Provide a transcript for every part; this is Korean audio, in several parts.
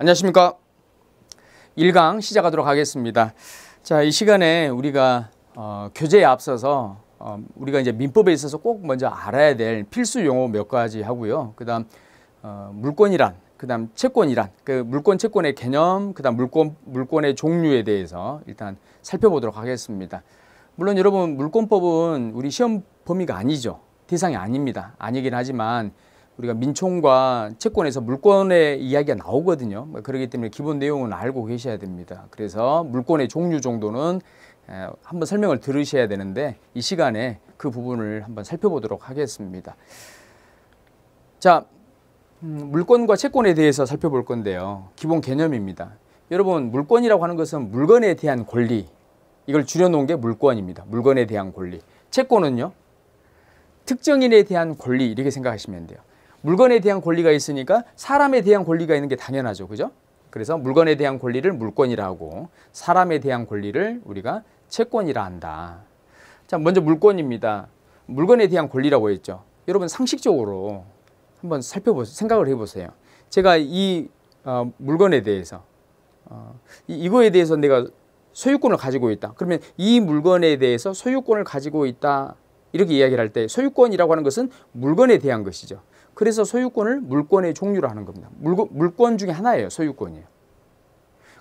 안녕하십니까 1강 시작하도록 하겠습니다 자 이 시간에 우리가 어, 교재에 앞서서 어, 우리가 이제 민법에 있어서 꼭 먼저 알아야 될 필수 용어 몇 가지 하고요 그 다음 어, 물권이란 그 다음 채권이란 그 물권 채권의 개념 그 다음 물권 물권의 종류에 대해서 일단 살펴보도록 하겠습니다 물론 여러분 물권법은 우리 시험 범위가 아니죠 대상이 아닙니다 아니긴 하지만 우리가 민총과 채권에서 물권의 이야기가 나오거든요. 뭐 그렇기 때문에 기본 내용은 알고 계셔야 됩니다. 그래서 물권의 종류 정도는 한번 설명을 들으셔야 되는데 이 시간에 그 부분을 한번 살펴보도록 하겠습니다. 자, 음, 물권과 채권에 대해서 살펴볼 건데요. 기본 개념입니다. 여러분, 물권이라고 하는 것은 물건에 대한 권리. 이걸 줄여놓은 게 물권입니다. 물건에 대한 권리. 채권은요, 특정인에 대한 권리 이렇게 생각하시면 돼요. 물건에 대한 권리가 있으니까 사람에 대한 권리가 있는 게 당연하죠. 그죠? 그래서 물건에 대한 권리를 물권이라 고 사람에 대한 권리를 우리가 채권이라 한다. 자, 먼저 물권입니다. 물건에 대한 권리라고 했죠. 여러분 상식적으로 한번 살펴보세요. 생각을 해보세요. 제가 이 어, 물건에 대해서 어, 이, 이거에 대해서 내가 소유권을 가지고 있다. 그러면 이 물건에 대해서 소유권을 가지고 있다. 이렇게 이야기를 할 때 소유권이라고 하는 것은 물건에 대한 것이죠. 그래서 소유권을 물권의 종류로 하는 겁니다. 물권, 물권 중에 하나예요. 소유권이에요.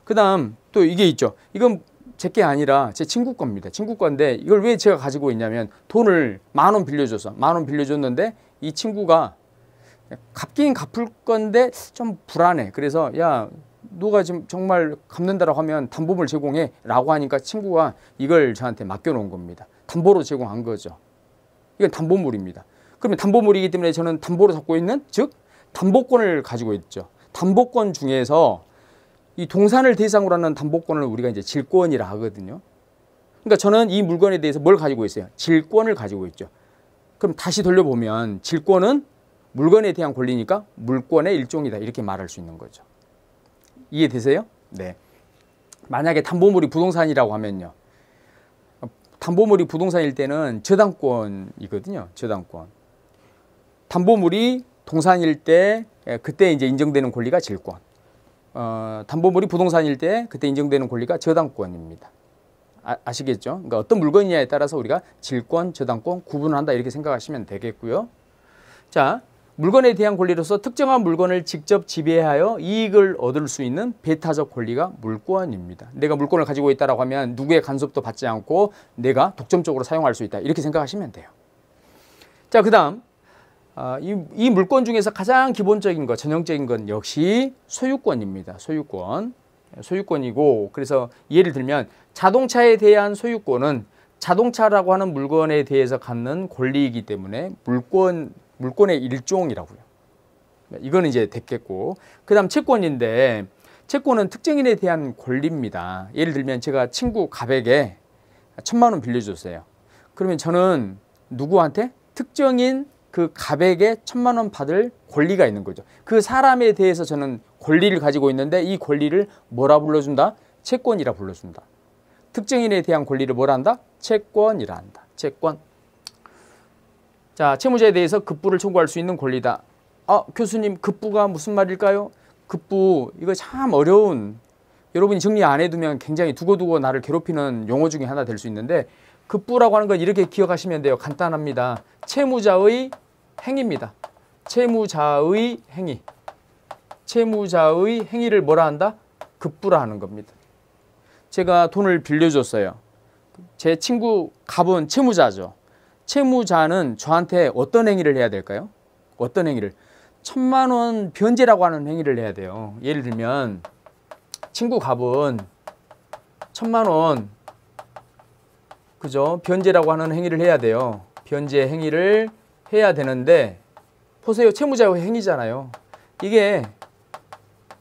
그 다음 또 이게 있죠. 이건 제게 아니라 제 친구 겁니다. 친구 건데 이걸 왜 제가 가지고 있냐면 돈을 만 원 빌려줘서 만 원 빌려줬는데 이 친구가 갚긴 갚을 건데 좀 불안해. 그래서 야누가 지금 정말 갚는다라고 하면 담보물 제공해 라고 하니까 친구가 이걸 저한테 맡겨놓은 겁니다. 담보로 제공한 거죠. 이건 담보물입니다. 그러면 담보물이기 때문에 저는 담보로 잡고 있는 즉 담보권을 가지고 있죠. 담보권 중에서 이 동산을 대상으로 하는 담보권을 우리가 이제 질권이라 하거든요. 그러니까 저는 이 물건에 대해서 뭘 가지고 있어요? 질권을 가지고 있죠. 그럼 다시 돌려보면 질권은 물건에 대한 권리니까 물권의 일종이다 이렇게 말할 수 있는 거죠. 이해되세요? 네. 만약에 담보물이 부동산이라고 하면요. 어, 담보물이 부동산일 때는 저당권이거든요. 저당권. 담보물이 동산일 때 예, 그때 이제 인정되는 권리가 질권. 어, 담보물이 부동산일 때 그때 인정되는 권리가 저당권입니다. 아, 시겠죠 그러니까 어떤 물건이냐에 따라서 우리가 질권, 저당권 구분한다 이렇게 생각하시면 되겠고요. 자, 물건에 대한 권리로서 특정한 물건을 직접 지배하여 이익을 얻을 수 있는 배타적 권리가 물권입니다. 내가 물건을 가지고 있다라고 하면 누구의 간섭도 받지 않고 내가 독점적으로 사용할 수 있다 이렇게 생각하시면 돼요. 자, 그다음 아, 이, 이물건 중에서 가장 기본적인 것, 전형적인 건 역시 소유권입니다. 소유권. 예, 소유권이고 그래서 예를 들면 자동차에 대한 소유권은 자동차라고 하는 물건에 대해서 갖는 권리이기 때문에 물권 물권의 일종이라고요. 예, 이거는 이제 됐겠고 그다음 채권인데 채권은 특정인에 대한 권리입니다. 예를 들면 제가 친구 갑에게 천만 원 빌려줬어요. 그러면 저는 누구한테 특정인 그 갑에게 천만 원 받을 권리가 있는 거죠. 그 사람에 대해서 저는 권리를 가지고 있는데 이 권리를 뭐라 불러준다? 채권이라 불러준다. 특정인에 대한 권리를 뭐라 한다? 채권이라 한다. 채권. 자, 채무자에 대해서 급부를 청구할 수 있는 권리다. 아, 교수님, 급부가 무슨 말일까요? 급부, 이거 참 어려운, 여러분이 정리 안 해두면 굉장히 두고두고 나를 괴롭히는 용어 중에 하나 될 수 있는데, 급부라고 하는 건 이렇게 기억하시면 돼요. 간단합니다. 채무자의 행위입니다. 채무자의 행위. 채무자의 행위를 뭐라 한다? 급부라 하는 겁니다. 제가 돈을 빌려줬어요. 제 친구 갑은 채무자죠. 채무자는 저한테 어떤 행위를 해야 될까요? 어떤 행위를? 천만 원 변제라고 하는 행위를 해야 돼요. 예를 들면 친구 갑은 천만 원 그죠? 변제라고 하는 행위를 해야 돼요. 변제 행위를 해야 되는데 보세요. 채무자의 행위잖아요. 이게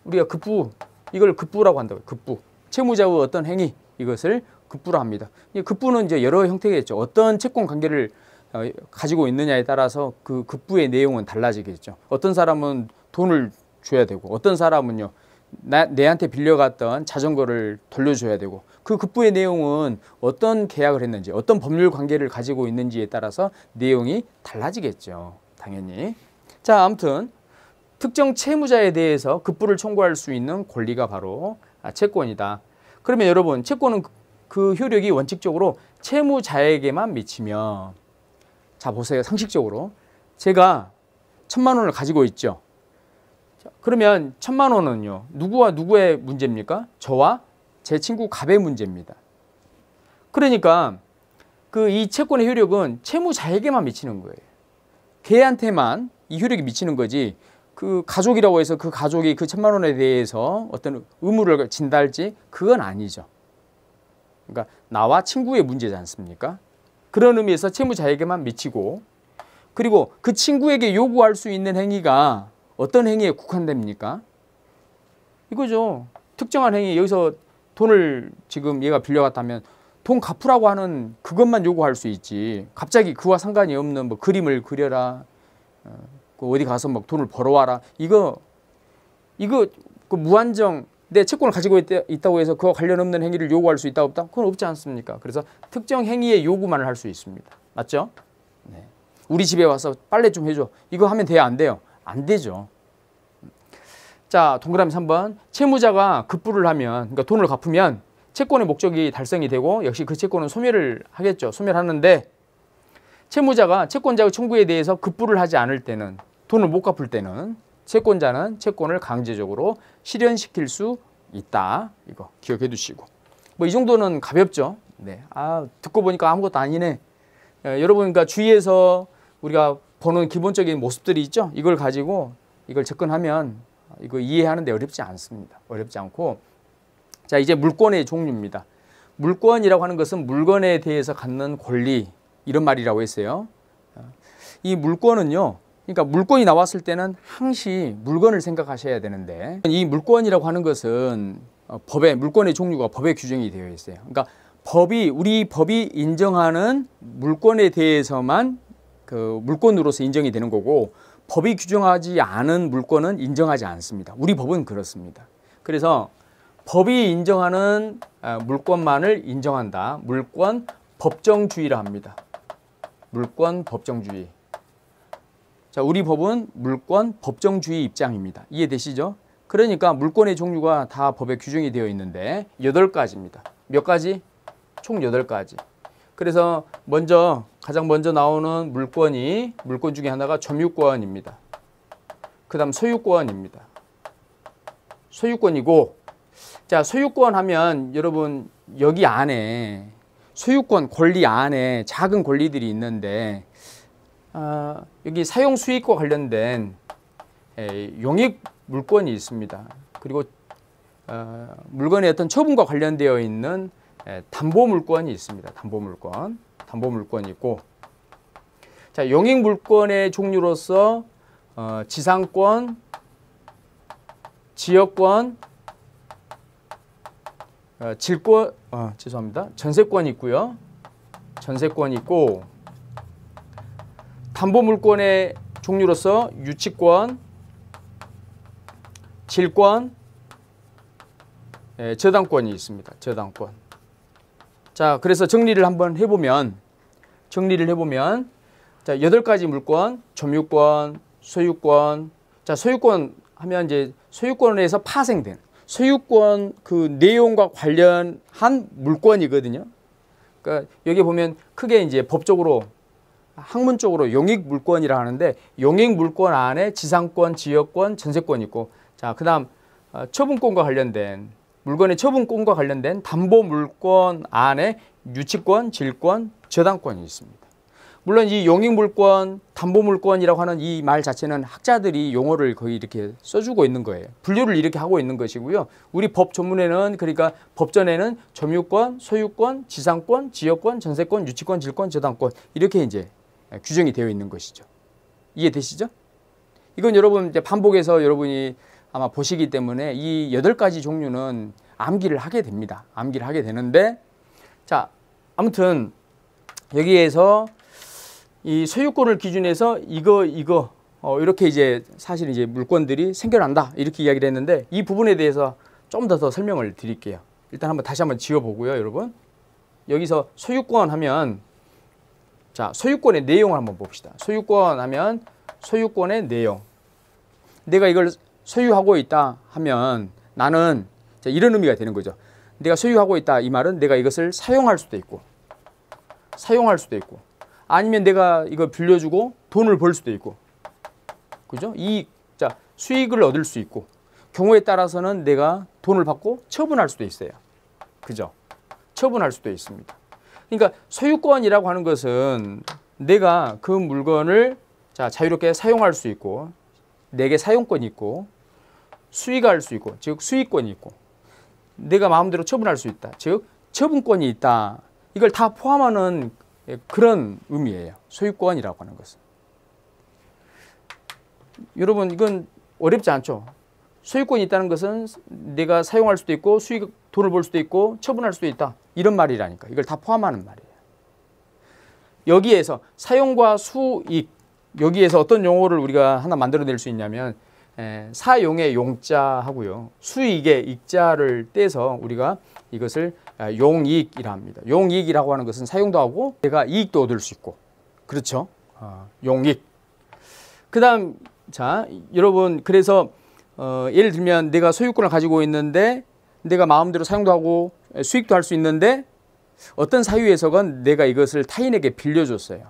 우리가 급부 이걸 급부라고 한다고요. 급부. 채무자의 어떤 행위 이것을 급부라 합니다. 급부는 이제 여러 형태겠죠. 어떤 채권 관계를 어, 가지고 있느냐에 따라서 그 급부의 내용은 달라지겠죠. 어떤 사람은 돈을 줘야 되고 어떤 사람은요. 나, 내한테 빌려갔던 자전거를 돌려줘야 되고 그 급부의 내용은 어떤 계약을 했는지 어떤 법률 관계를 가지고 있는지에 따라서 내용이 달라지겠죠. 당연히. 자 아무튼 특정 채무자에 대해서 급부를 청구할 수 있는 권리가 바로 아, 채권이다. 그러면 여러분 채권은 그, 그 효력이 원칙적으로 채무자에게만 미치며 자 보세요 상식적으로 제가 천만 원을 가지고 있죠. 그러면 천만 원은요 누구와 누구의 문제입니까? 저와 제 친구 갑의 문제입니다. 그러니까 그 이 채권의 효력은 채무자에게만 미치는 거예요. 걔한테만 이 효력이 미치는 거지 그 가족이라고 해서 그 가족이 그 천만 원에 대해서 어떤 의무를 진달지 그건 아니죠. 그러니까 나와 친구의 문제지 않습니까? 그런 의미에서 채무자에게만 미치고 그리고 그 친구에게 요구할 수 있는 행위가 어떤 행위에 국한됩니까? 이거죠. 특정한 행위 여기서 돈을 지금 얘가 빌려갔다면 돈 갚으라고 하는 그것만 요구할 수 있지. 갑자기 그와 상관이 없는 뭐 그림을 그려라. 어, 그 어디 가서 막 돈을 벌어와라. 이거 이거 그 무한정 내 채권을 가지고 있, 다고 해서 그와 관련 없는 행위를 요구할 수 있다 없다? 그건 없지 않습니까? 그래서 특정 행위의 요구만을 할 수 있습니다. 맞죠? 네. 우리 집에 와서 빨래 좀 해줘. 이거 하면 돼요? 안 돼요? 안 되죠. 자, 동그라미 3번. 채무자가 급부를 하면, 그러니까 돈을 갚으면 채권의 목적이 달성이 되고 역시 그 채권은 소멸을 하겠죠. 소멸하는데 채무자가 채권자의 청구에 대해서 급부를 하지 않을 때는 돈을 못 갚을 때는 채권자는 채권을 강제적으로 실현시킬 수 있다. 이거 기억해 두시고. 뭐 이 정도는 가볍죠. 네. 아, 듣고 보니까 아무것도 아니네. 예, 여러분 그러니까 주위에서 우리가 보는 기본적인 모습들이 있죠. 이걸 가지고 이걸 접근하면 이거 이해하는데 어렵지 않습니다. 어렵지 않고 자 이제 물권의 종류입니다. 물권이라고 하는 것은 물건에 대해서 갖는 권리 이런 말이라고 했어요. 이 물권은요. 그러니까 물권이 나왔을 때는 항시 물건을 생각하셔야 되는데 이 물권이라고 하는 것은 어, 법에 물권의 종류가 법에 규정이 되어 있어요. 그러니까 법이 우리 법이 인정하는 물권에 대해서만 그 물권으로서 인정이 되는 거고 법이 규정하지 않은 물건은 인정하지 않습니다. 우리 법은 그렇습니다. 그래서 법이 인정하는 아, 물권만을 인정한다. 물권 법정주의라 합니다. 물권 법정주의. 자, 우리 법은 물권 법정주의 입장입니다. 이해되시죠? 그러니까 물권의 종류가 다 법에 규정이 되어 있는데 여 가지입니다몇 가지? 총여 가지 그래서 먼저 가장 먼저 나오는 물권이 물권 중에 하나가 점유권입니다. 그 다음 소유권입니다. 소유권이고 자 소유권 하면 여러분 여기 안에 소유권 권리 안에 작은 권리들이 있는데 어, 여기 사용 수익과 관련된 에, 용익 물권이 있습니다. 그리고 어, 물건의 어떤 처분과 관련되어 있는 예, 담보물권이 있습니다. 담보물권, 담보물권이 있고 자 용익물권의 종류로서 어, 지상권, 지역권, 어, 질권, 어, 죄송합니다. 전세권이 있고요. 전세권이 있고 담보물권의 종류로서 유치권, 질권, 예, 저당권이 있습니다. 저당권. 자, 그래서 정리를 한번 해보면 정리를 해보면 자, 여덟 가지 물권, 점유권, 소유권. 자, 소유권 하면 이제 소유권에서 파생된 소유권 그 내용과 관련한 물권이거든요. 그러니까 여기 보면 크게 이제 법적으로 학문적으로 용익 물권이라 하는데 용익 물권 안에 지상권, 지역권, 전세권 있고 자, 그다음 어, 처분권과 관련된 물건의 처분권과 관련된 담보 물권 안에 유치권, 질권, 저당권이 있습니다. 물론 이 용익물권, 담보물권이라고 하는 이 말 자체는 학자들이 용어를 거의 이렇게 써주고 있는 거예요. 분류를 이렇게 하고 있는 것이고요. 우리 법 전문에는 그러니까 법전에는 점유권, 소유권, 지상권, 지역권, 전세권, 유치권, 질권, 저당권 이렇게 이제 규정이 되어 있는 것이죠. 이해되시죠? 이건 여러분 이제 반복해서 여러분이 아마 보시기 때문에 이 여덟 가지 종류는 암기를 하게 됩니다. 암기를 하게 되는데 자 아무튼 여기에서 이 소유권을 기준해서 이거 이거 어, 이렇게 이제 사실 이제 물건들이 생겨난다 이렇게 이야기를 했는데 이 부분에 대해서 좀더더 설명을 드릴게요. 일단 한번 다시 한번 지어보고요, 여러분. 여기서 소유권 하면 자 소유권의 내용을 한번 봅시다. 소유권 하면 소유권의 내용. 내가 이걸 소유하고 있다 하면 나는 이런 의미가 되는 거죠. 내가 소유하고 있다 이 말은 내가 이것을 사용할 수도 있고 사용할 수도 있고 아니면 내가 이거 빌려주고 돈을 벌 수도 있고 그죠? 이 자, 수익을 얻을 수 있고 경우에 따라서는 내가 돈을 받고 처분할 수도 있어요. 그죠? 처분할 수도 있습니다. 그러니까 소유권이라고 하는 것은 내가 그 물건을 자, 자유롭게 사용할 수 있고 내게 사용권이 있고 수익할 수 있고 즉 수익권이 있고 내가 마음대로 처분할 수 있다. 즉 처분권이 있다. 이걸 다 포함하는 예, 그런 의미예요. 소유권이라고 하는 것은. 여러분 이건 어렵지 않죠. 소유권이 있다는 것은 내가 사용할 수도 있고 수익 돈을 벌 수도 있고 처분할 수도 있다. 이런 말이라니까. 이걸 다 포함하는 말이에요. 여기에서 사용과 수익 여기에서 어떤 용어를 우리가 하나 만들어낼 수 있냐면 예, 사용의 용자하고요. 수익의 익자를 떼서 우리가 이것을 아, 용익이라 합니다. 용익이라고 하는 것은 사용도 하고 내가 이익도 얻을 수 있고 그렇죠. 아, 용익. 그 다음 자 여러분 그래서 어, 예를 들면 내가 소유권을 가지고 있는데 내가 마음대로 사용도 하고 예, 수익도 할 수 있는데 어떤 사유에서건 내가 이것을 타인에게 빌려줬어요.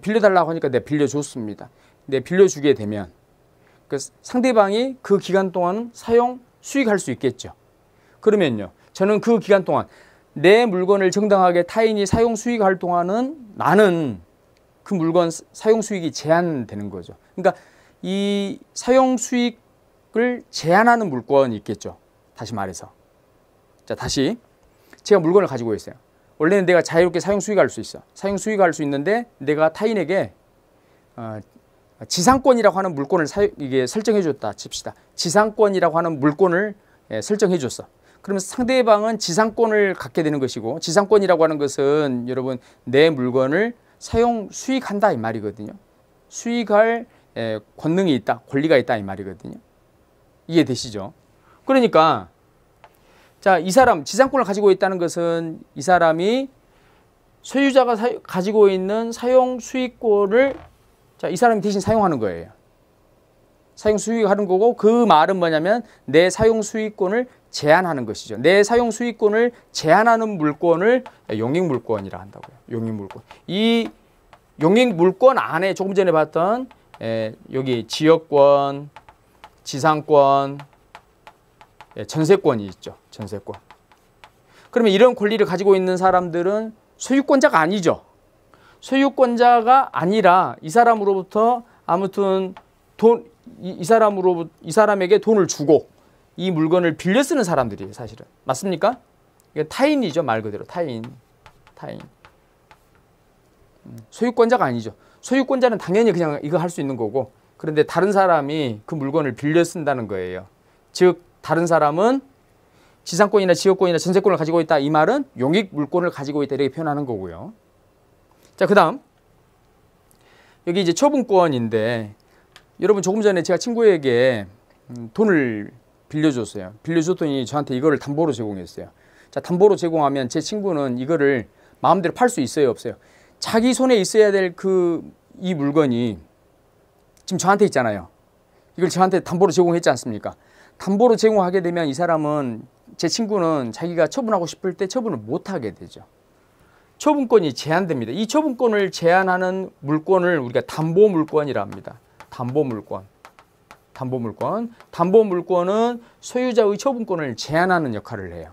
빌려달라고 하니까 내가 빌려줬습니다. 내 빌려주게 되면 그 상대방이 그 기간 동안 사용 수익할 수 있겠죠. 그러면요. 저는 그 기간 동안 내 물건을 정당하게 타인이 사용 수익할 동안은 나는 그 물건 사용 수익이 제한되는 거죠. 그러니까 이 사용 수익을 제한하는 물건이 있겠죠. 다시 말해서. 자, 다시. 제가 물건을 가지고 있어요. 원래는 내가 자유롭게 사용 수익할 수 있어. 사용 수익할 수 있는데 내가 타인에게 어, 지상권이라고 하는 물건을 사, 이게 설정해 줬다 칩시다. 지상권이라고 하는 물건을 예, 설정해 줬어. 그러면 상대방은 지상권을 갖게 되는 것이고 지상권이라고 하는 것은 여러분 내 물건을 사용 수익한다 이 말이거든요. 수익할 예, 권능이 있다, 권리가 있다 이 말이거든요. 이해되시죠? 그러니까 자, 이 사람 지상권을 가지고 있다는 것은 이 사람이 소유자가 사, 가지고 있는 사용 수익권을 자, 이 사람이 대신 사용하는 거예요. 사용 수익하는 거고 그 말은 뭐냐면 내 사용 수익권을 제한하는 것이죠. 내 사용 수익권을 제한하는 물건을 용익 물권이라 한다고요. 용익 물권. 이 용익 물권 안에 조금 전에 봤던 에, 예, 여기 지역권, 지상권, 예, 전세권이 있죠. 전세권. 그러면 이런 권리를 가지고 있는 사람들은 소유권자가 아니죠. 소유권자가 아니라 이 사람으로부터 아무튼 돈, 이, 이 사람으로, 이 사람에게 돈을 주고 이 물건을 빌려 쓰는 사람들이에요, 사실은. 맞습니까? 이게 타인이죠, 말 그대로. 타인. 타인. 음, 소유권자가 아니죠. 소유권자는 당연히 그냥 이거 할 수 있는 거고 그런데 다른 사람이 그 물건을 빌려 쓴다는 거예요. 즉 다른 사람은 지상권이나 지역권이나 전세권을 가지고 있다 이 말은 용익 물권을 가지고 있다 이렇게 표현하는 거고요. 자, 그 다음. 여기 이제 처분권인데, 여러분 조금 전에 제가 친구에게 음, 돈을 빌려줬어요. 빌려줬더니 저한테 이거를 담보로 제공했어요. 자, 담보로 제공하면 제 친구는 이거를 마음대로 팔 수 있어요, 없어요? 자기 손에 있어야 될 그 이 물건이 지금 저한테 있잖아요. 이걸 저한테 담보로 제공했지 않습니까? 담보로 제공하게 되면 이 사람은 제 친구는 자기가 처분하고 싶을 때 처분을 못 하게 되죠. 처분권이 제한됩니다. 이 처분권을 제한하는 물권을 우리가 담보 물권이라 합니다. 담보 물권. 담보 물권. 담보 물권은 소유자의 처분권을 제한하는 역할을 해요.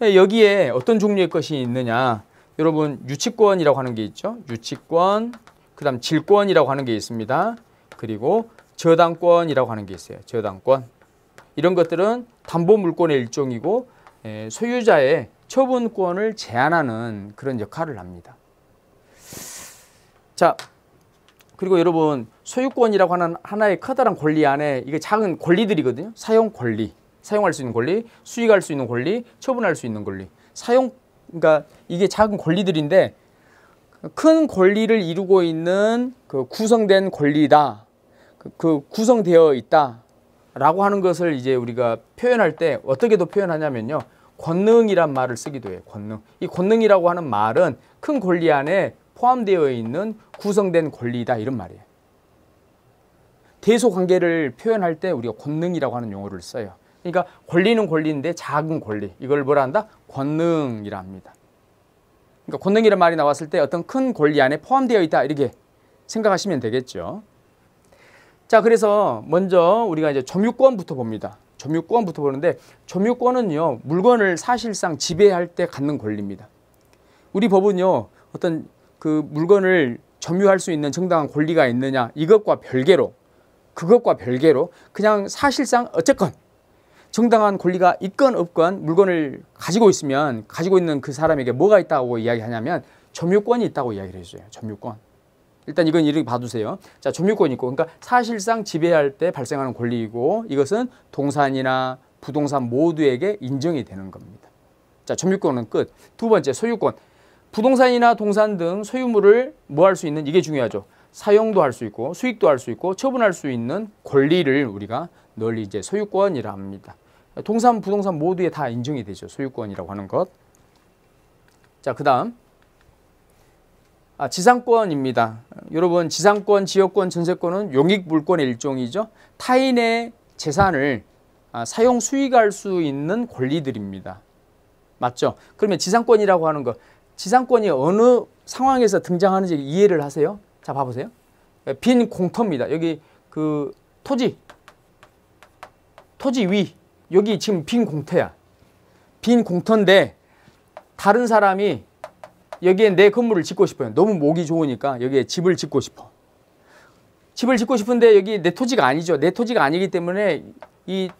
여기에 어떤 종류의 것이 있느냐. 여러분 유치권이라고 하는 게 있죠. 유치권, 그 다음 질권이라고 하는 게 있습니다. 그리고 저당권이라고 하는 게 있어요. 저당권. 이런 것들은 담보 물권의 일종이고 예, 소유자의 처분권을 제한하는 그런 역할을 합니다. 자, 그리고 여러분 소유권이라고 하는 하나의 커다란 권리 안에 이게 작은 권리들이거든요. 사용 권리, 사용할 수 있는 권리, 수익할 수 있는 권리, 처분할 수 있는 권리. 사용 그러니까 이게 작은 권리들인데 큰 권리를 이루고 있는 그 구성된 권리다. 그, 그 구성되어 있다. 라고 하는 것을 이제 우리가 표현할 때 어떻게도 표현하냐면요. 권능이란 말을 쓰기도 해요. 권능. 이 권능이라고 하는 말은 큰 권리 안에 포함되어 있는 구성된 권리다 이런 말이에요. 대소 관계를 표현할 때 우리가 권능이라고 하는 용어를 써요. 그러니까 권리는 권리인데 작은 권리 이걸 뭐라 한다? 권능이라 합니다. 그러니까 권능이라 말이 나왔을 때 어떤 큰 권리 안에 포함되어 있다 이렇게 생각하시면 되겠죠. 자, 그래서 먼저 우리가 이제 점유권부터 봅니다. 점유권부터 보는데 점유권은요 물건을 사실상 지배할 때 갖는 권리입니다. 우리 법은요 어떤 그 물건을 점유할 수 있는 정당한 권리가 있느냐 이것과 별개로 그것과 별개로 그냥 사실상 어쨌건 정당한 권리가 있건 없건 물건을 가지고 있으면 가지고 있는 그 사람에게 뭐가 있다고 이야기하냐면 점유권이 있다고 이야기를 해줘요. 점유권. 일단 이건 이렇게 봐두세요. 자, 점유권 이 있고 그러니까 사실상 지배할 때 발생하는 권리이고 이것은 동산이나 부동산 모두에게 인정이 되는 겁니다. 자, 점유권은 끝. 두 번째 소유권. 부동산이나 동산 등 소유물을 뭐 할 수 있는 이게 중요하죠. 사용도 할 수 있고 수익도 할 수 있고 처분할 수 있는 권리를 우리가 널리 이제 소유권이라 합니다. 동산, 부동산 모두에 다 인정이 되죠. 소유권이라고 하는 것. 자, 그 다음 아, 지상권입니다. 여러분 지상권, 지역권, 전세권은 용익 물권의 일종이죠. 타인의 재산을 아, 사용 수익할 수 있는 권리들입니다. 맞죠? 그러면 지상권이라고 하는 거 지상권이 어느 상황에서 등장하는지 이해를 하세요. 자, 봐보세요. 빈 공터입니다. 여기 그 토지, 토지 위, 여기 지금 빈 공터야. 빈 공터인데 다른 사람이 여기에 내 건물을 짓고 싶어요. 너무 목이 좋으니까 여기에 집을 짓고 싶어. 집을 짓고 싶은데 여기 내 토지가 아니죠. 내 토지가 아니기 때문에 이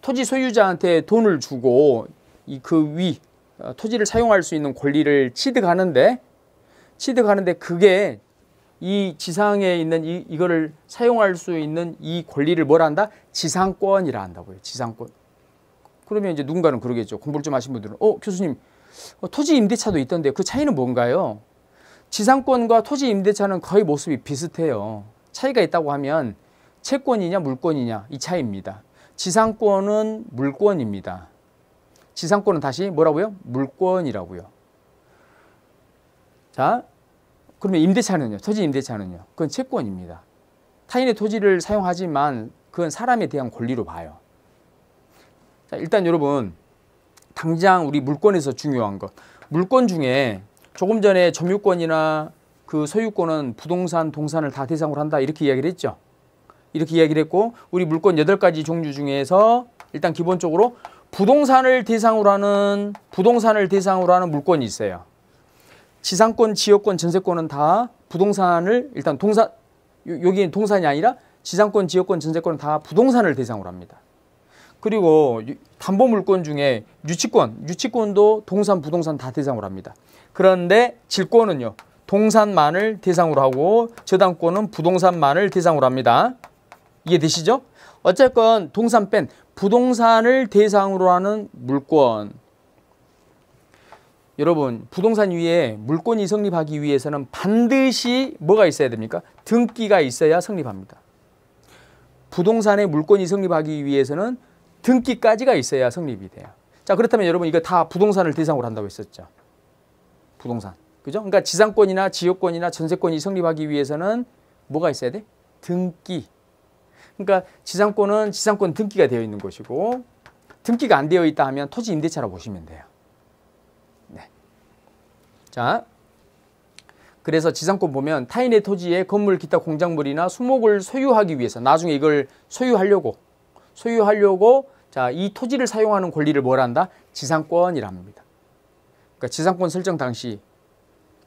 토지 소유자한테 돈을 주고 이 그위 어, 토지를 사용할 수 있는 권리를 취득하는데 취득하는데 그게 이 지상에 있는 이, 이거를 사용할 수 있는 이 권리를 뭘 한다? 지상권이라 한다고요. 지상권. 그러면 이제 누군가는 그러겠죠. 공부를 좀 하신 분들은 어 교수님 어, 토지 임대차도 있던데 그 차이는 뭔가요? 지상권과 토지 임대차는 거의 모습이 비슷해요. 차이가 있다고 하면 채권이냐 물권이냐 이 차이입니다. 지상권은 물권입니다. 지상권은 다시 뭐라고요? 물권이라고요. 자, 그러면 임대차는요? 토지 임대차는요? 그건 채권입니다. 타인의 토지를 사용하지만 그건 사람에 대한 권리로 봐요. 자, 일단 여러분 당장 우리 물권에서 중요한 것. 물권 중에 조금 전에 점유권이나 그 소유권은 부동산, 동산을 다 대상으로 한다 이렇게 이야기를 했죠. 이렇게 이야기를 했고 우리 물권 여 가지 종류 중에서 일단 기본적으로 부동산을 대상으로 하는 부동산을 대상으로 하는 물권이 있어요. 지상권, 지역권, 전세권은 다 부동산을 일단 동산 여기 동산이 아니라 지상권, 지역권, 전세권은 다 부동산을 대상으로 합니다. 그리고 담보 물권 중에 유치권, 유치권도 동산, 부동산 다 대상으로 합니다. 그런데 질권은요. 동산만을 대상으로 하고 저당권은 부동산만을 대상으로 합니다. 이해되시죠? 어쨌건 동산 뺀 부동산을 대상으로 하는 물권 여러분 부동산 위에 물권이 성립하기 위해서는 반드시 뭐가 있어야 됩니까? 등기가 있어야 성립합니다. 부동산의 물권이 성립하기 위해서는 등기까지가 있어야 성립이 돼요. 자 그렇다면 여러분 이거 다 부동산을 대상으로 한다고 했었죠. 부동산. 그죠? 그러니까 지상권이나 지역권이나 전세권이 성립하기 위해서는 뭐가 있어야 돼? 등기. 그러니까 지상권은 지상권 등기가 되어 있는 것이고 등기가 안 되어 있다 하면 토지 임대차라 보시면 돼요. 네. 자. 그래서 지상권 보면 타인의 토지에 건물, 기타 공작물이나 수목을 소유하기 위해서 나중에 이걸 소유하려고 소유하려고 자, 이 토지를 사용하는 권리를 뭘 한다? 지상권이랍니다 그러니까 지상권 설정 당시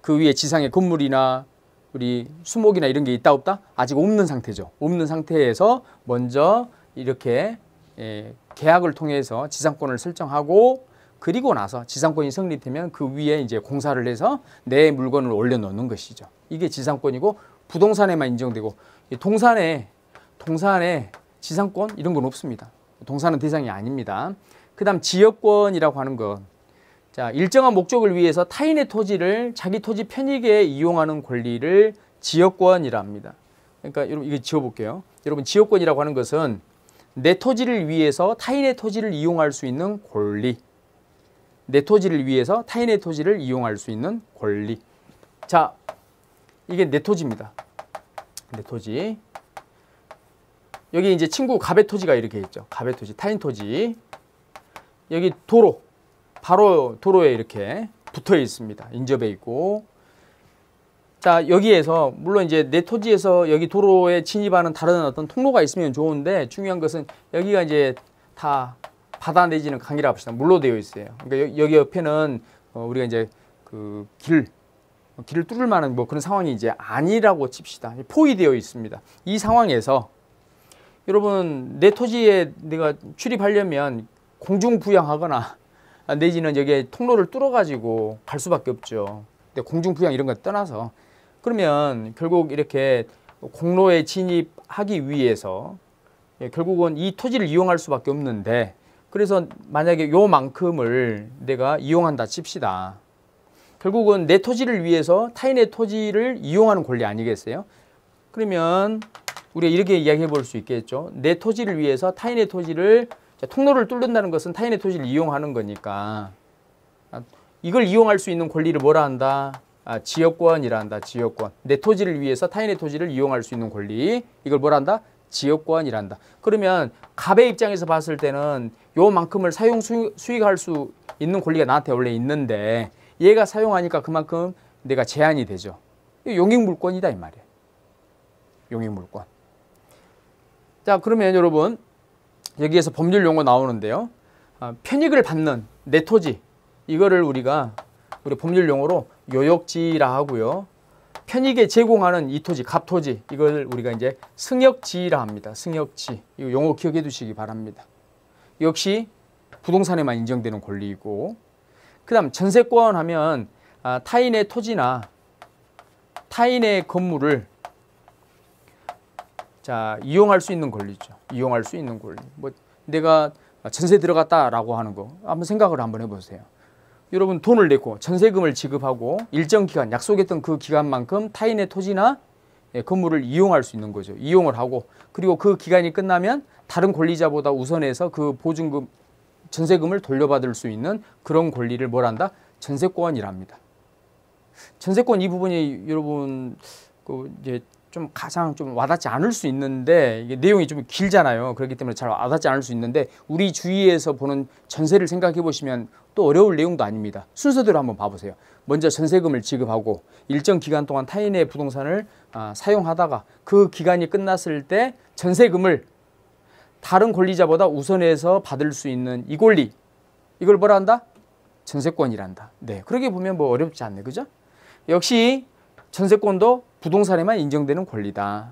그 위에 지상에 건물이나 우리 수목이나 이런 게 있다 없다? 아직 없는 상태죠. 없는 상태에서 먼저 이렇게 예, 계약을 통해서 지상권을 설정하고 그리고 나서 지상권이 성립되면 그 위에 이제 공사를 해서 내 물건을 올려놓는 것이죠. 이게 지상권이고 부동산에만 인정되고 동산에 동산에 지상권 이런 건 없습니다. 동산은 대상이 아닙니다. 그 다음 지역권이라고 하는 것. 자, 일정한 목적을 위해서 타인의 토지를 자기 토지 편익에 이용하는 권리를 지역권이라 합니다. 그러니까 여러분 이게 지워볼게요. 여러분 지역권이라고 하는 것은 내 토지를 위해서 타인의 토지를 이용할 수 있는 권리. 내 토지를 위해서 타인의 토지를 이용할 수 있는 권리. 자, 이게 내 토지입니다. 내 토지. 여기 이제 친구 가베 토지가 이렇게 있죠. 가베 토지, 타인 토지. 여기 도로, 바로 도로에 이렇게 붙어 있습니다. 인접해 있고. 자, 여기에서, 물론 이제 내 토지에서 여기 도로에 침입하는 다른 어떤 통로가 있으면 좋은데 중요한 것은 여기가 이제 다 바다 내지는 강이라 합시다. 물로 되어 있어요. 그러니까 여기 옆에는 어, 우리가 이제 그 길, 어, 길을 뚫을 만한 뭐 그런 상황이 이제 아니라고 칩시다. 포위되어 있습니다. 이 상황에서 여러분 내 토지에 내가 출입하려면 공중부양하거나 내지는 여기에 통로를 뚫어가지고 갈 수밖에 없죠. 근데 공중부양 이런 거 떠나서 그러면 결국 이렇게 공로에 진입하기 위해서 예, 결국은 이 토지를 이용할 수밖에 없는데 그래서 만약에 요만큼을 내가 이용한다 칩시다. 결국은 내 토지를 위해서 타인의 토지를 이용하는 권리 아니겠어요? 그러면 우리가 이렇게 이야기해 볼 수 있겠죠. 내 토지를 위해서 타인의 토지를 통로를 뚫는다는 것은 타인의 토지를 이용하는 거니까 아, 이걸 이용할 수 있는 권리를 뭐라 한다? 아, 지역권이라 한다. 지역권. 내 토지를 위해서 타인의 토지를 이용할 수 있는 권리. 이걸 뭐라 한다? 지역권이라 한다. 그러면 갑의 입장에서 봤을 때는 요만큼을 사용 수, 수익할 수 있는 권리가 나한테 원래 있는데 얘가 사용하니까 그만큼 내가 제한이 되죠. 용익물권이다 이 말이에요. 용익물권. 자 그러면 여러분 여기에서 법률 용어 나오는데요. 아, 편익을 받는 내 토지 이거를 우리가 우리 법률 용어로 요역지라 하고요. 편익에 제공하는 이 토지, 갑토지 이걸 우리가 이제 승역지라 합니다. 승역지. 이 용어 기억해 두시기 바랍니다. 역시 부동산에만 인정되는 권리이고 그다음 전세권 하면 아, 타인의 토지나 타인의 건물을 자 이용할 수 있는 권리죠. 이용할 수 있는 권리. 뭐 내가 전세 들어갔다라고 하는 거 한번 생각을 한번 해보세요. 여러분 돈을 냈고 전세금을 지급하고 일정 기간 약속했던 그 기간만큼 타인의 토지나 예, 건물을 이용할 수 있는 거죠. 이용을 하고 그리고 그 기간이 끝나면 다른 권리자보다 우선해서 그 보증금 전세금을 돌려받을 수 있는 그런 권리를 뭘한다 전세권이랍니다. 전세권 이 부분이 여러분 그 이제 좀 가장 좀 와닿지 않을 수 있는데 이게 내용이 좀 길잖아요. 그렇기 때문에 잘 와닿지 않을 수 있는데 우리 주위에서 보는 전세를 생각해 보시면 또 어려울 내용도 아닙니다. 순서대로 한번 봐보세요. 먼저 전세금을 지급하고 일정 기간 동안 타인의 부동산을 아, 사용하다가 그 기간이 끝났을 때 전세금을 다른 권리자보다 우선해서 받을 수 있는 이 권리 이걸 뭐라 한다? 전세권이란다. 네, 그렇게 보면 뭐 어렵지 않네, 그죠? 역시 전세권도 부동산에만 인정되는 권리다.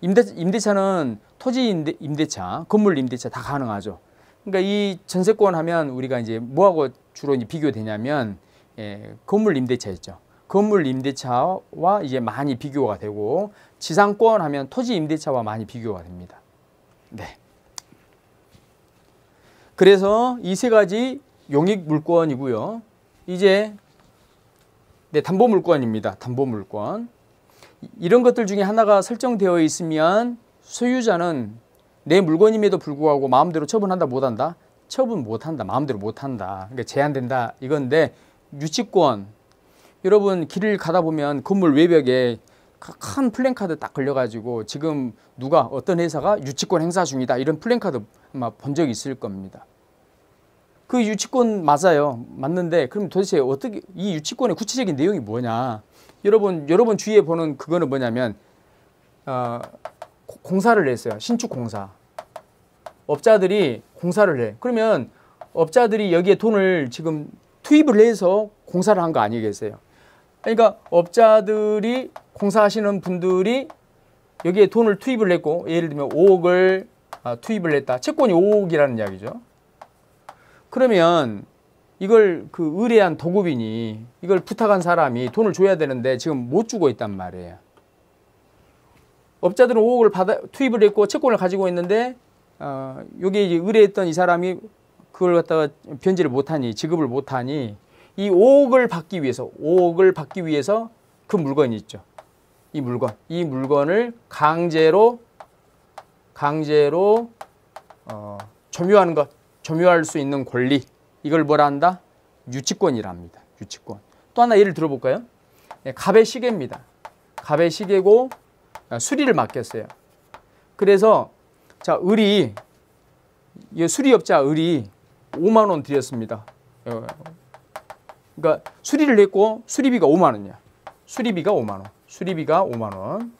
임대, 임대차는 토지 임대, 임대차, 건물 임대차 다 가능하죠. 그러니까 이 전세권 하면 우리가 이제 뭐하고 주로 이제 비교되냐면 예, 건물 임대차 있죠. 건물 임대차와 이제 많이 비교가 되고 지상권 하면 토지 임대차와 많이 비교가 됩니다. 네. 그래서 이 세 가지 용익 물권이고요. 이제 네, 담보물권입니다. 담보물권. 이런 것들 중에 하나가 설정되어 있으면 소유자는 내 물건임에도 불구하고 마음대로 처분한다 못한다? 처분 못한다. 마음대로 못한다. 그러니까 제한된다. 이건데 유치권. 여러분 길을 가다 보면 건물 외벽에 큰 플랜카드 딱 걸려가지고 지금 누가 어떤 회사가 유치권 행사 중이다 이런 플랜카드 아마 본 적이 있을 겁니다. 그 유치권 맞아요. 맞는데 그럼 도대체 어떻게 이 유치권의 구체적인 내용이 뭐냐? 여러분 여러분 주위에 보는 그거는 뭐냐면 어, 공사를 했어요 신축 공사. 업자들이 공사를 해. 그러면 업자들이 여기에 돈을 지금 투입을 해서 공사를 한 거 아니겠어요? 그러니까 업자들이 공사하시는 분들이 여기에 돈을 투입을 했고 예를 들면 5억을 아, 투입을 했다. 채권이 5억이라는 이야기죠. 그러면 이걸 그 의뢰한 도급인이 이걸 부탁한 사람이 돈을 줘야 되는데 지금 못 주고 있단 말이에요. 업자들은 5억을 받아 투입을 했고 채권을 가지고 있는데 어, 요게 이제 의뢰했던 이 사람이 그걸 갖다가 변제를 못하니 지급을 못하니 이 5억을 받기 위해서 5억을 받기 위해서 그 물건이 있죠. 이 물건 이 물건을 강제로 강제로 어, 점유하는 것 점유할 수 있는 권리 이걸 뭐라 한다? 유치권이랍니다 유치권. 또 하나 예를 들어볼까요? 예, 갑의 시계입니다. 갑의 시계고 아, 수리를 맡겼어요. 그래서 자 을이 수리업자 을이 5만 원 드렸습니다. 어, 그러니까 수리를 했고 수리비가 5만 원이야. 수리비가 5만 원. 수리비가 5만 원.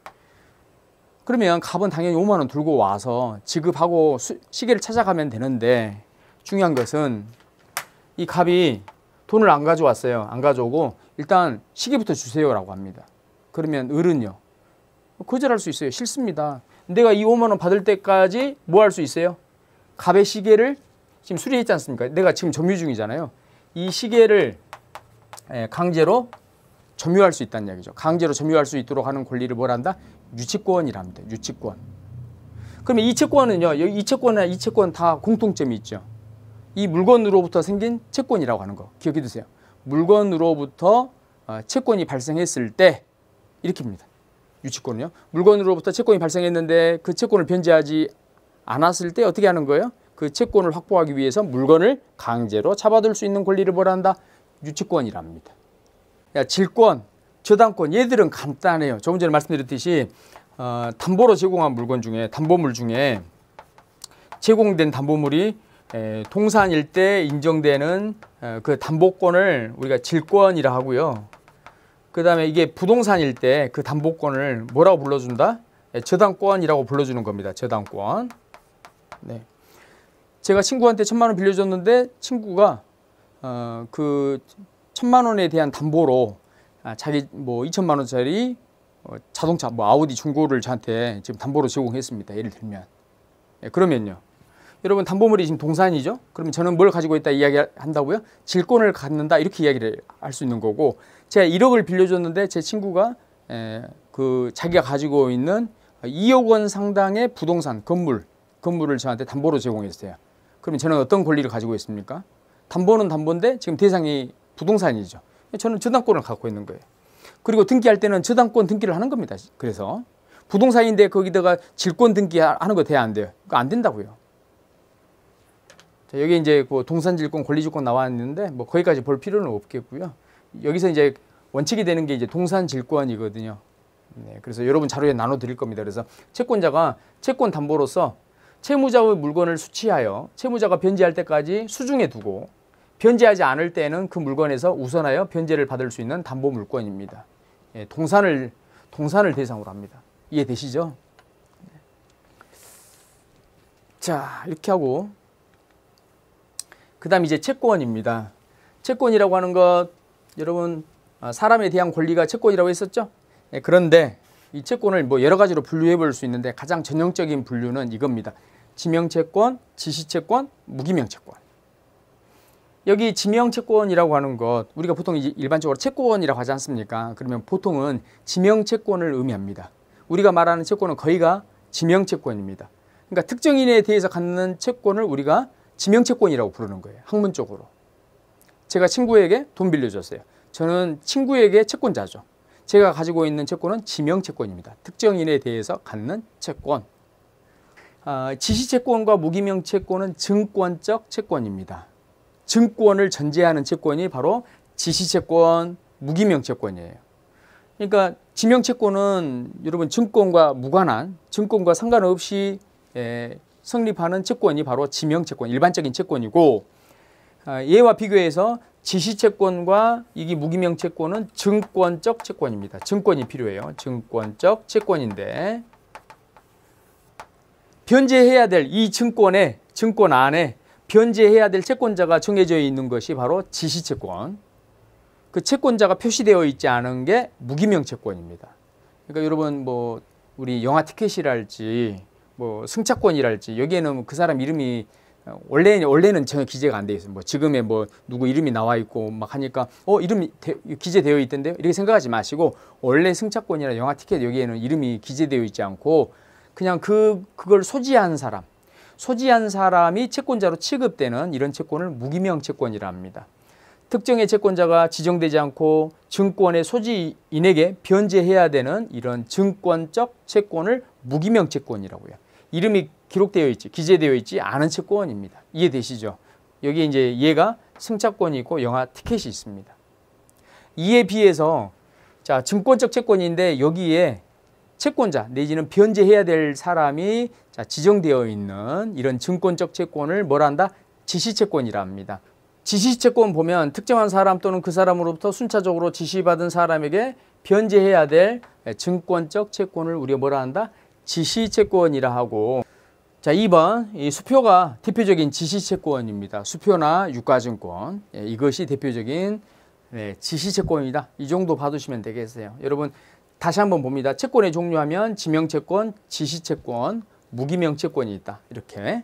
그러면 갑은 당연히 5만 원 들고 와서 지급하고 시계를 찾아가면 되는데 중요한 것은 이 갑이 돈을 안 가져왔어요. 안 가져오고 일단 시계부터 주세요라고 합니다. 그러면 을은요. 거절할 수 있어요. 싫습니다. 내가 이 5만 원 받을 때까지 뭐 할 수 있어요? 갑의 시계를 지금 수리했지 않습니까? 내가 지금 점유 중이잖아요. 이 시계를 예, 강제로 점유할 수 있다는 이야기죠. 강제로 점유할 수 있도록 하는 권리를 뭘 한다? 유치권이랍니다. 유치권. 그러면 이체권은요. 이체권이나 이체권 다 공통점이 있죠. 이 물건으로부터 생긴 채권이라고 하는 거 기억해 두세요. 물건으로부터 어, 채권이 발생했을 때 일으킵니다. 유치권은요. 물건으로부터 채권이 발생했는데 그 채권을 변제하지 않았을 때 어떻게 하는 거예요? 그 채권을 확보하기 위해서 물건을 강제로 잡아둘 수 있는 권리를 뭐란다? 유치권이랍니다. 야, 질권, 저당권 얘들은 간단해요. 조금 전에 말씀드렸듯이 어, 담보로 제공한 물건 중에 담보물 중에 제공된 담보물이 에, 통산 일때 인정되는 에, 어, 그 담보권을 우리가 질권이라 하고요. 그 다음에 이게 부동산 일때 그 담보권을 뭐라고 불러준다? 에, 저당권이라고 불러주는 겁니다. 저당권. 네. 제가 친구한테 천만 원 빌려줬는데 친구가 어, 그 천만 원에 대한 담보로 아, 자기 뭐 2천만 원짜리 어, 자동차 뭐 아우디 중고를 저한테 지금 담보로 제공했습니다. 예를 들면. 예, 그러면요. 여러분 담보물이 지금 동산이죠. 그러면 저는 뭘 가지고 있다 이야기한다고요? 질권을 갖는다 이렇게 이야기를 할 수 있는 거고 제가 1억을 빌려줬는데 제 친구가 에, 그 자기가 가지고 있는 2억 원 상당의 부동산 건물 건물을 저한테 담보로 제공했어요. 그러면 저는 어떤 권리를 가지고 있습니까? 담보는 담보인데 지금 대상이 부동산이죠. 저는 저당권을 갖고 있는 거예요. 그리고 등기할 때는 저당권 등기를 하는 겁니다. 그래서 부동산인데 거기다가 질권 등기하는 거 돼야 안 돼요. 그거 안 된다고요. 자, 여기 이제 그 동산질권, 권리주권 나왔는데 뭐 거기까지 볼 필요는 없겠고요. 여기서 이제 원칙이 되는 게 이제 동산질권이거든요. 네, 그래서 여러분 자료에 나눠 드릴 겁니다. 그래서 채권자가 채권 담보로서 채무자의 물건을 수취하여 채무자가 변제할 때까지 수중에 두고 변제하지 않을 때는 그 물건에서 우선하여 변제를 받을 수 있는 담보 물권입니다 예, 동산을 동산을 대상으로 합니다. 이해되시죠? 네. 자, 이렇게 하고 그 다음 이제 채권입니다. 채권이라고 하는 것 여러분 아, 사람에 대한 권리가 채권이라고 했었죠? 네, 그런데 이 채권을 뭐 여러 가지로 분류해 볼 수 있는데 가장 전형적인 분류는 이겁니다. 지명채권, 지시채권, 무기명채권. 여기 지명채권이라고 하는 것 우리가 보통 일반적으로 채권이라고 하지 않습니까? 그러면 보통은 지명채권을 의미합니다. 우리가 말하는 채권은 거의가 지명채권입니다. 그러니까 특정인에 대해서 갖는 채권을 우리가 지명채권이라고 부르는 거예요. 학문적으로. 제가 친구에게 돈 빌려줬어요. 저는 친구에게 채권자죠. 제가 가지고 있는 채권은 지명채권입니다. 특정인에 대해서 갖는 채권. 아, 지시채권과 무기명채권은 증권적 채권입니다. 증권을 전제하는 채권이 바로 지시채권, 무기명채권이에요. 그러니까 지명채권은 여러분 증권과 무관한, 증권과 상관없이 예, 성립하는 채권이 바로 지명 채권, 일반적인 채권이고 얘와 아, 비교해서 지시 채권과 이게 무기명 채권은 증권적 채권입니다. 증권이 필요해요. 증권적 채권인데 변제해야 될 이증권에 증권 안에 변제해야 될 채권자가 정해져 있는 것이 바로 지시 채권. 그 채권자가 표시되어 있지 않은 게 무기명 채권입니다. 그러니까 여러분 뭐 우리 영화 티켓이랄지 뭐 승차권이랄지 여기에는 그 사람 이름이 어, 원래 원래는 전혀 기재가 안 돼 있어요. 뭐 지금의 뭐 누구 이름이 나와 있고 막 하니까 어 이름이 되, 기재되어 있던데 이렇게 생각하지 마시고 원래 승차권이나 영화 티켓 여기에는 이름이 기재되어 있지 않고 그냥 그 그걸 소지한 사람 소지한 사람이 채권자로 취급되는 이런 채권을 무기명 채권이라 합니다. 특정의 채권자가 지정되지 않고 증권의 소지인에게 변제해야 되는 이런 증권적 채권을 무기명 채권이라고요. 이름이 기록되어 있지 기재되어 있지 않은 채권입니다. 이해되시죠? 여기 이제 얘가 승차권이 있고 영화 티켓이 있습니다. 이에 비해서 자 증권적 채권인데 여기에 채권자 내지는 변제해야 될 사람이 자, 지정되어 있는 이런 증권적 채권을 뭘 한다? 지시채권이라 합니다. 지시채권 보면 특정한 사람 또는 그 사람으로부터 순차적으로 지시받은 사람에게 변제해야 될 예, 증권적 채권을 우리가 뭐라 한다? 지시채권이라 하고 자 2번 이 수표가 대표적인 지시채권입니다. 수표나 유가증권 예, 이것이 대표적인 네, 지시채권이다. 이 정도 봐두시면 되겠어요. 여러분 다시 한번 봅니다. 채권의 종류하면 지명채권, 지시채권, 무기명채권이 있다. 이렇게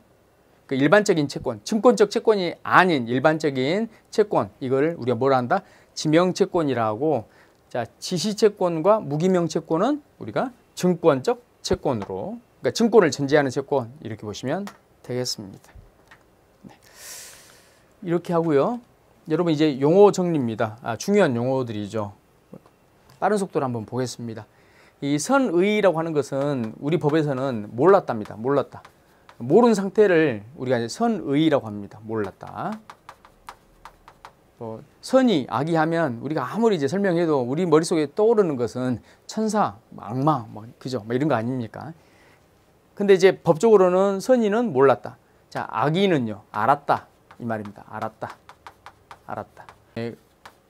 그 일반적인 채권, 증권적 채권이 아닌 일반적인 채권 이걸 우리가 뭐라 한다? 지명채권이라고 자 지시채권과 무기명채권은 우리가 증권적 채권으로 그러니까 증권을 전제하는 채권 이렇게 보시면 되겠습니다. 네. 이렇게 하고요. 여러분 이제 용어 정리입니다. 아, 중요한 용어들이죠. 빠른 속도로 한번 보겠습니다. 이 선의라고 하는 것은 우리 법에서는 몰랐답니다. 몰랐다. 모른 상태를 우리가 이제 선의라고 합니다. 몰랐다. 어, 선이 악이 하면 우리가 아무리 이제 설명해도 우리 머릿속에 떠오르는 것은 천사, 악마, 뭐, 그죠? 뭐 이런 거 아닙니까? 근데 이제 법적으로는 선의는 몰랐다. 자, 악의는요, 알았다. 이 말입니다. 알았다. 알았다. 예,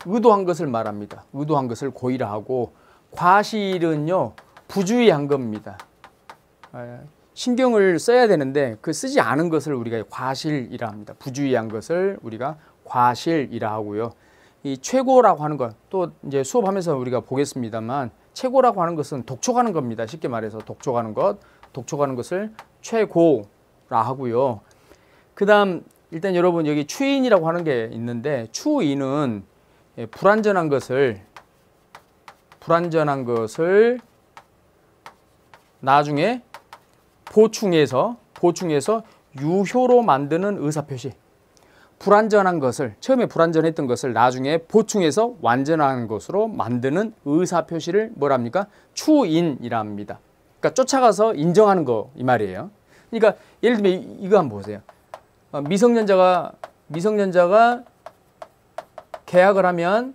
의도한 것을 말합니다. 의도한 것을 고의라 하고, 과실은요, 부주의한 겁니다. 예, 신경을 써야 되는데, 그 쓰지 않은 것을 우리가 과실이라 합니다. 부주의한 것을 우리가 과실이라 하고요. 이 최고라고 하는 것, 또 이제 수업하면서 우리가 보겠습니다만 최고라고 하는 것은 독촉하는 겁니다. 쉽게 말해서 독촉하는 것, 독촉하는 것을 최고라 하고요. 그 다음 일단 여러분 여기 추인이라고 하는 게 있는데 추인은 예, 불완전한 것을 불완전한 것을 나중에 보충해서 보충해서 유효로 만드는 의사표시 불완전한 것을 처음에 불완전했던 것을 나중에 보충해서 완전한 것으로 만드는 의사 표시를 뭐랍니까? 추인이랍니다. 그러니까 쫓아가서 인정하는 거 이 말이에요. 그러니까 예를 들면 이거 한번 보세요. 어, 미성년자가 미성년자가 계약을 하면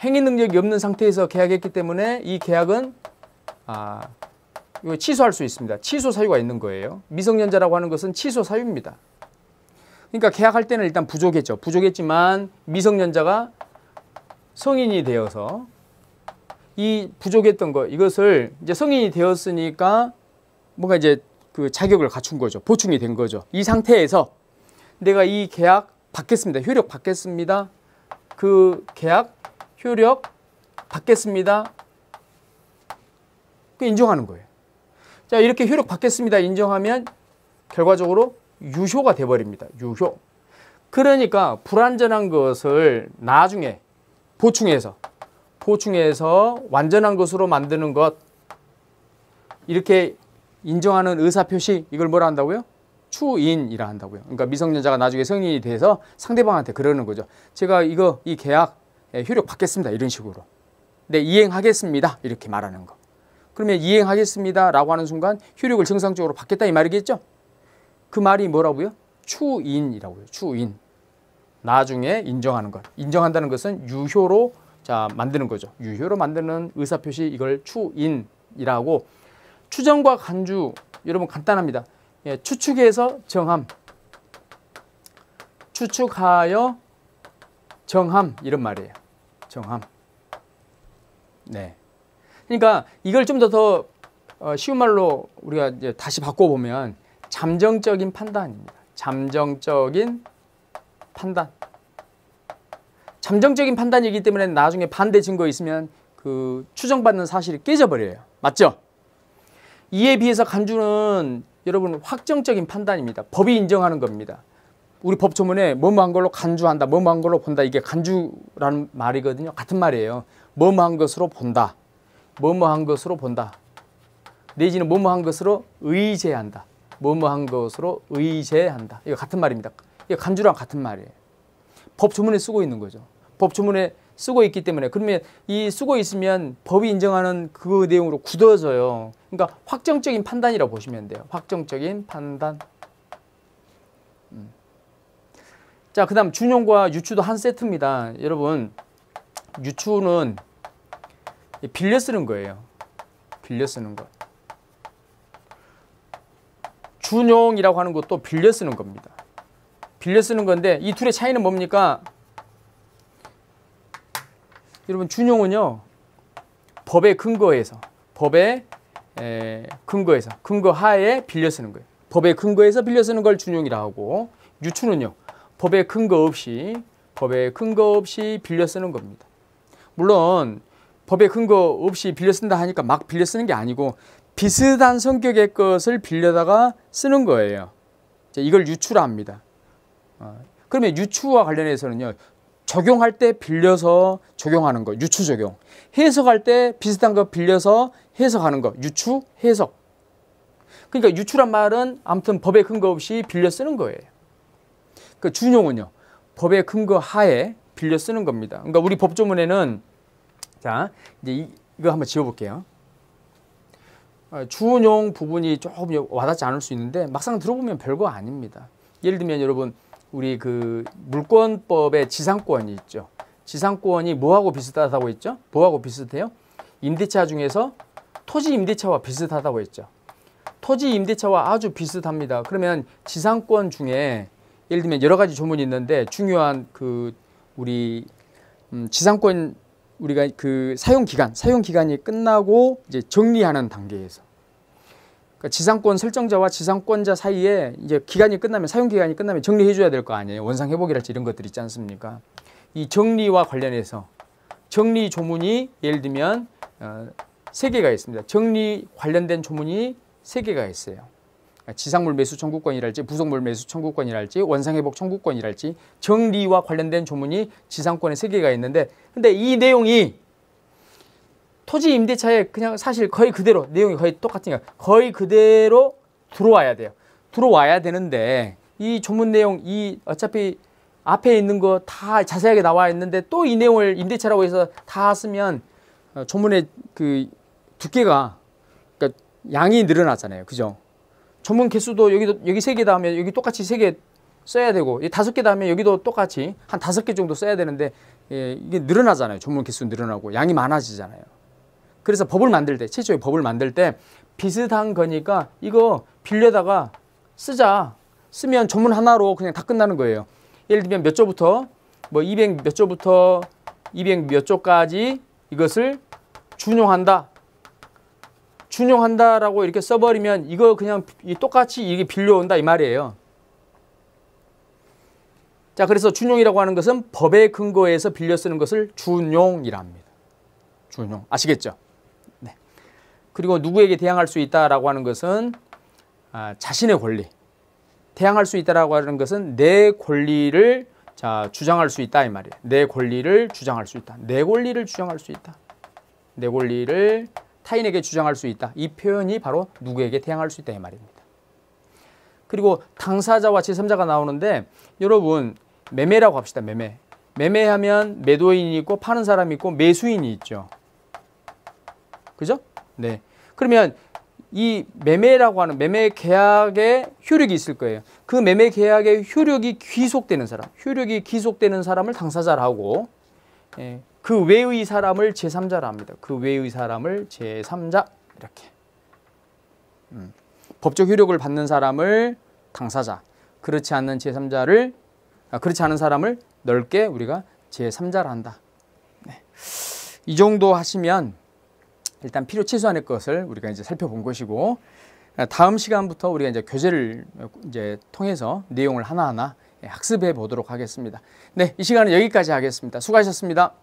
행위 능력이 없는 상태에서 계약했기 때문에 이 계약은 아, 이거 취소할 수 있습니다. 취소 사유가 있는 거예요. 미성년자라고 하는 것은 취소 사유입니다. 그러니까 계약할 때는 일단 부족했죠. 부족했지만 미성년자가 성인이 되어서 이 부족했던 거 이것을 이제 성인이 되었으니까 뭔가 이제 그 자격을 갖춘 거죠. 보충이 된 거죠. 이 상태에서 내가 이 계약 받겠습니다. 효력 받겠습니다. 그 계약 효력 받겠습니다. 그 인정하는 거예요. 자, 이렇게 효력 받겠습니다. 인정하면 결과적으로 유효가 돼버립니다. 유효. 그러니까 불완전한 것을 나중에 보충해서 보충해서 완전한 것으로 만드는 것 이렇게 인정하는 의사표시 이걸 뭐라 한다고요? 추인이라 한다고요. 그러니까 미성년자가 나중에 성인이 돼서 상대방한테 그러는 거죠. 제가 이거 이 계약 예, 효력 받겠습니다. 이런 식으로. 네, 이행하겠습니다. 이렇게 말하는 거. 그러면 이행하겠습니다라고 하는 순간 효력을 정상적으로 받겠다 이 말이겠죠? 그 말이 뭐라고요? 추인이라고요. 추인. 나중에 인정하는 것. 인정한다는 것은 유효로 자 만드는 거죠. 유효로 만드는 의사표시 이걸 추인이라고 추정과 간주 여러분 간단합니다. 예, 추측에서 정함 추측하여 정함 이런 말이에요. 정함. 네. 그러니까 이걸 좀 더더 더 어, 쉬운 말로 우리가 이제 다시 바꿔 보면 잠정적인 판단입니다. 잠정적인 판단. 잠정적인 판단이기 때문에 나중에 반대 증거 있으면 그 추정받는 사실이 깨져버려요. 맞죠? 이에 비해서 간주는 여러분 확정적인 판단입니다. 법이 인정하는 겁니다. 우리 법조문에 뭐뭐한 걸로 간주한다, 뭐뭐한 걸로 본다 이게 간주라는 말이거든요. 같은 말이에요. 뭐뭐한 것으로 본다, 뭐뭐한 것으로 본다. 내지는 뭐뭐한 것으로 의제한다. 뭐뭐한 것으로 의제한다. 이거 같은 말입니다. 이거 간주랑 같은 말이에요. 법조문에 쓰고 있는 거죠. 법조문에 쓰고 있기 때문에 그러면 이 쓰고 있으면 법이 인정하는 그 내용으로 굳어져요. 그러니까 확정적인 판단이라고 보시면 돼요. 확정적인 판단. 음. 자, 그다음 준용과 유추도 한 세트입니다. 여러분, 유추는 빌려 쓰는 거예요. 빌려 쓰는 거. 준용이라고 하는 것도 빌려 쓰는 겁니다. 빌려 쓰는 건데 이 둘의 차이는 뭡니까? 여러분 준용은요. 법의 근거에서 법의 에, 근거에서 근거 하에 빌려 쓰는 거예요. 법의 근거에서 빌려 쓰는 걸 준용이라 하고 유추는요. 법의 근거 없이 법의 근거 없이 빌려 쓰는 겁니다. 물론 법의 근거 없이 빌려 쓴다 하니까 막 빌려 쓰는 게 아니고 비슷한 성격의 것을 빌려다가 쓰는 거예요. 이걸 유추합니다. 어, 그러면 유추와 관련해서는요. 적용할 때 빌려서 적용하는 거, 유추 적용. 해석할 때 비슷한 거 빌려서 해석하는 거, 유추, 해석. 그러니까 유추란 말은 아무튼 법에 근거 없이 빌려 쓰는 거예요. 그 준용은요. 법에 근거 하에 빌려 쓰는 겁니다. 그러니까 우리 법조문에는 자, 이제 이, 이거 한번 지워 볼게요. 어, 주운용 부분이 조금 와닿지 않을 수 있는데 막상 들어보면 별거 아닙니다. 예를 들면 여러분 우리 그 물권법의 지상권이 있죠. 지상권이 뭐하고 비슷하다고 했죠? 뭐하고 비슷해요? 임대차 중에서 토지 임대차와 비슷하다고 했죠. 토지 임대차와 아주 비슷합니다. 그러면 지상권 중에 예를 들면 여러 가지 조문이 있는데 중요한 그 우리 음, 지상권 우리가 그 사용 기간, 사용 기간이 끝나고 이제 정리하는 단계에서 그러니까 지상권 설정자와 지상권자 사이에 이제 기간이 끝나면 사용 기간이 끝나면 정리해 줘야 될 거 아니에요. 원상 회복이랄지 이런 것들 있지 않습니까? 이 정리와 관련해서 정리 조문이 예를 들면 어, 3개가 있습니다. 정리 관련된 조문이 세개가 있어요. 지상물 매수 청구권이랄지 부속물 매수 청구권이랄지 원상회복 청구권이랄지 정리와 관련된 조문이 지상권에 세 개가 있는데 근데 이 내용이 토지 임대차에 그냥 사실 거의 그대로 내용이 거의 똑같으니까 거의 그대로 들어와야 돼요. 들어와야 되는데 이 조문 내용 이 어차피 앞에 있는 거 다 자세하게 나와 있는데 또 이 내용을 임대차라고 해서 다 쓰면 어, 조문의 그 두께가 그러니까 양이 늘어나잖아요. 그죠? 전문 개수도 여기도 여기 세 개다 하면 여기 똑같이 세 개 써야 되고 다섯 개다 하면 여기도 똑같이 한 다섯 개 정도 써야 되는데 예, 이게 늘어나잖아요. 전문 개수 늘어나고 양이 많아지잖아요. 그래서 법을 만들 때 최초의 법을 만들 때 비슷한 거니까 이거 빌려다가 쓰자. 쓰면 전문 하나로 그냥 다 끝나는 거예요. 예를 들면 몇 조부터 뭐 200 몇 조부터 200 몇 조까지 이것을 준용한다. 준용한다라고 이렇게 써버리면 이거 그냥 똑같이 이게 빌려온다 이 말이에요. 자, 그래서 준용이라고 하는 것은 법의 근거에서 빌려 쓰는 것을 준용이라합니다 준용. 아시겠죠? 네. 그리고 누구에게 대항할 수 있다라고 하는 것은 아, 자신의 권리. 대항할 수 있다라고 하는 것은 내 권리를 자, 주장할 수 있다 이 말이에요. 내 권리를 주장할 수 있다. 내 권리를 주장할 수 있다. 내 권리를 타인에게 주장할 수 있다. 이 표현이 바로 누구에게 대항할 수 있다 이 말입니다. 그리고 당사자와 제3자가 나오는데 여러분 매매라고 합시다. 매매. 매매하면 매도인이 있고 파는 사람이 있고 매수인이 있죠. 그죠? 네. 그러면 이 매매라고 하는 매매 계약의 효력이 있을 거예요. 그 매매 계약의 효력이 귀속되는 사람, 효력이 귀속되는 사람을 당사자라고 예, 그 외의 사람을 제3자라 합니다. 그 외의 사람을 제3자 이렇게. 음. 법적 효력을 받는 사람을 당사자, 그렇지 않는 제3자를 아, 그렇지 않은 사람을 넓게 우리가 제3자라 한다. 네. 이 정도 하시면 일단 필요 최소한의 것을 우리가 이제 살펴본 것이고 아, 다음 시간부터 우리가 이제 교재를 이제 통해서 내용을 하나하나 예, 학습해 보도록 하겠습니다. 네, 이 시간은 여기까지 하겠습니다. 수고하셨습니다.